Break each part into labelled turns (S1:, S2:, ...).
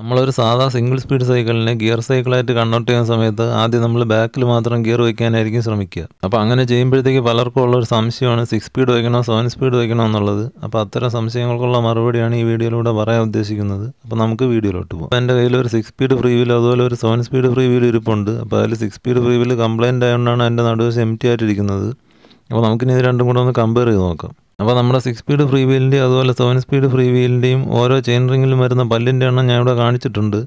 S1: നമ്മളൊരു സാധാ single speed സൈക്കിളിനെ ഗിയർ സൈക്കിളായിട്ട് കൺവേർട്ട് ചെയ്യുന്ന സമയത്ത് ആദ്യം നമ്മൾ ബാക്കിൽ മാത്രം ഗിയർ വയ്ക്കാനായിരിക്കും ശ്രമിക്കുക അപ്പോൾ അങ്ങനെ ചെയ്യുമ്പോഴത്തേക്ക് പലർക്കും ഉള്ളൊരു ഒരു സംശയമാണ് സിക്സ് സ്പീഡ് വയ്ക്കണോ സെവൻ സ്പീഡ് വയ്ക്കണോ എന്നുള്ളത് അപ്പോൾ അത്തരം സംശയങ്ങൾക്കുള്ള മറുപടിയാണ് ഈ വീഡിയോയിലൂടെ പറയാൻ ഉദ്ദേശിക്കുന്നത് അപ്പോൾ നമുക്ക് വീഡിയോയിലോട്ട് പോകാം എൻ്റെ കയ്യിൽ ഒരു സിക്സ് സ്പീഡ് ഫ്രീ വീൽ അതുപോലെ ഒരു സെവൻ സ്പീഡ് ഫ്രീ വീൽ ഇരിപ്പുണ്ട് അപ്പോൾ അതിൽ six speed free wheel complaint ആയതുകൊണ്ടാണ് എൻ്റെ നടുവശം എം ടി ആയിട്ടിരിക്കുന്നത് അപ്പോൾ നമുക്കിനി ഇത് രണ്ടും കൂടെ ഒന്ന് കമ്പയർ ചെയ്ത് നോക്കാം അപ്പോൾ നമ്മുടെ സിക്സ് സ്പീഡ് ഫ്രീ വീലിൻ്റെയും അതുപോലെ സെവൻ സ്പീഡ് ഫ്രീ വീലിൻ്റെയും ഓരോ ചെയിൻ റിങ്ങിലും വരുന്ന പല്ലിൻ്റെ എണ്ണം ഞാൻ ഇവിടെ കാണിച്ചിട്ടുണ്ട്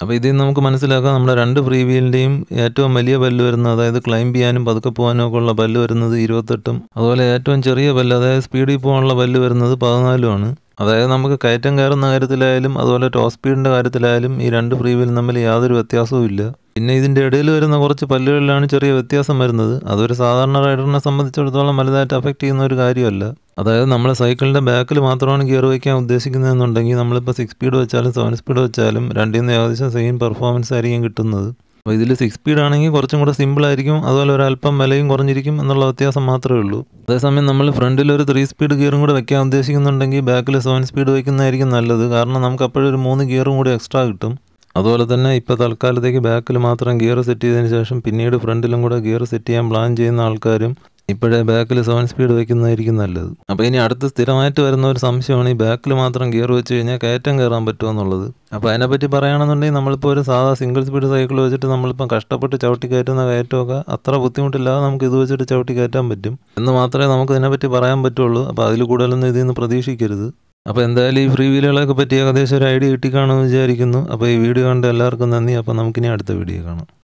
S1: അപ്പോൾ ഇതിൽ നമുക്ക് മനസ്സിലാക്കാം നമ്മുടെ രണ്ട് ഫ്രീ വീലിൻ്റെയും ഏറ്റവും വലിയ പല്ല് വരുന്നത് അതായത് ക്ലൈംബ് ചെയ്യാനും പതുക്കെ പോകാനും ഒക്കെ ഉള്ള പല്ല് വരുന്നത് ഇരുപത്തെട്ടും അതുപോലെ ഏറ്റവും ചെറിയ പല്ല് അതായത് സ്പീഡിൽ പോകാനുള്ള പല്ല് വരുന്നത് പതിനാലുമാണ് അതായത് നമുക്ക് കയറ്റം കയറുന്ന കാര്യത്തിലായാലും അതുപോലെ ടോസ് സ്പീഡിൻ്റെ കാര്യത്തിലായാലും ഈ രണ്ട് ഫ്രീ വീലും തമ്മിൽ യാതൊരു വ്യത്യാസവും ഇല്ല പിന്നെ ഇതിൻ്റെ ഇടയിൽ വരുന്ന കുറച്ച് പല്ലുകളിലാണ് ചെറിയ വ്യത്യാസം വരുന്നത് അതൊരു സാധാരണ റൈഡറിനെ സംബന്ധിച്ചിടത്തോളം വലുതായിട്ട് അഫക്റ്റ് ചെയ്യുന്ന ഒരു കാര്യമല്ല അതായത് നമ്മൾ സൈക്കിളിൻ്റെ ബാക്കിൽ മാത്രമാണ് ഗിയർ വയ്ക്കാൻ ഉദ്ദേശിക്കുന്നതെന്നുണ്ടെങ്കിൽ നമ്മളിപ്പോൾ സിക്സ് സ്പീഡ് വെച്ചാലും സെവൻ സ്പീഡ് വെച്ചാലും രണ്ടിൽ നിന്ന് ഏകദേശം സെയിം പെർഫോമൻസ് ആയിരിക്കും കിട്ടുന്നത് അപ്പോൾ ഇതിൽ സിക്സ് സ്പീഡ് ആണെങ്കിൽ കുറച്ചും കൂടെ സിമ്പിൾ ആയിരിക്കും അതുപോലെ ഒരു അല്പം വിലയും കുറഞ്ഞിരിക്കും എന്നുള്ള വ്യത്യാസം മാത്രമേ ഉള്ളൂ അതേസമയം നമ്മൾ ഫ്രണ്ടിൽ ഒരു ത്രീ സ്പീഡ് ഗിയറും കൂടെ വെക്കാൻ ഉദ്ദേശിക്കുന്നുണ്ടെങ്കിൽ ബാക്കിൽ സെവൻ സ്പീഡ് വയ്ക്കുന്നതായിരിക്കും നല്ലത് കാരണം നമുക്ക് അപ്പോഴൊരു മൂന്ന് ഗിയറും കൂടി എക്സ്ട്രാ കിട്ടും അതുപോലെ തന്നെ ഇപ്പം തൽക്കാലത്തേക്ക് ബാക്കിൽ മാത്രം ഗിയർ സെറ്റ് ചെയ്തതിന് ശേഷം പിന്നീട് ഫ്രണ്ടിലും കൂടെ ഗിയർ സെറ്റ് ചെയ്യാൻ പ്ലാൻ ചെയ്യുന്ന ആൾക്കാരും ഇപ്പോഴേ ബാക്കിൽ സെവൻ സ്പീഡ് വെക്കുന്നതായിരിക്കും നല്ലത് അപ്പോൾ ഇനി അടുത്ത് സ്ഥിരമായിട്ട് വരുന്ന ഒരു സംശയമാണ് ഈ ബാക്കിൽ മാത്രം ഗിയർ വെച്ച് കഴിഞ്ഞാൽ കയറ്റം കയറാൻ പറ്റുമോ എന്നുള്ളത് അപ്പോൾ അതിനെപ്പറ്റി പറയുകയാണെന്നുണ്ടെങ്കിൽ നമ്മളിപ്പോൾ ഒരു സാധാ സിംഗിൾ സ്പീഡ് സൈക്കിൾ വെച്ചിട്ട് നമ്മളിപ്പം കഷ്ടപ്പെട്ട് ചവിട്ടി കയറ്റുന്ന കയറ്റമൊക്കെ അത്ര ബുദ്ധിമുട്ടില്ലാതെ നമുക്ക് ഇത് വെച്ചിട്ട് ചവിട്ടി കയറ്റാൻ പറ്റും എന്ന് മാത്രമേ നമുക്ക് ഇതിനെപ്പറ്റി പറയാൻ പറ്റുള്ളൂ അപ്പോൾ അതിൽ കൂടുതലൊന്നും ഇതിൽ നിന്ന് പ്രതീക്ഷിക്കരുത് അപ്പോൾ എന്തായാലും ഈ ഫ്രീ വീലുകളൊക്കെ പറ്റി ഏകദേശം ഒരു ഐഡിയ കിട്ടിക്കാണെന്ന് വിചാരിക്കുന്നു അപ്പോൾ ഈ വീഡിയോ കണ്ട എല്ലാവർക്കും നന്ദി അപ്പോൾ നമുക്കിനി അടുത്ത വീഡിയോ കാണാം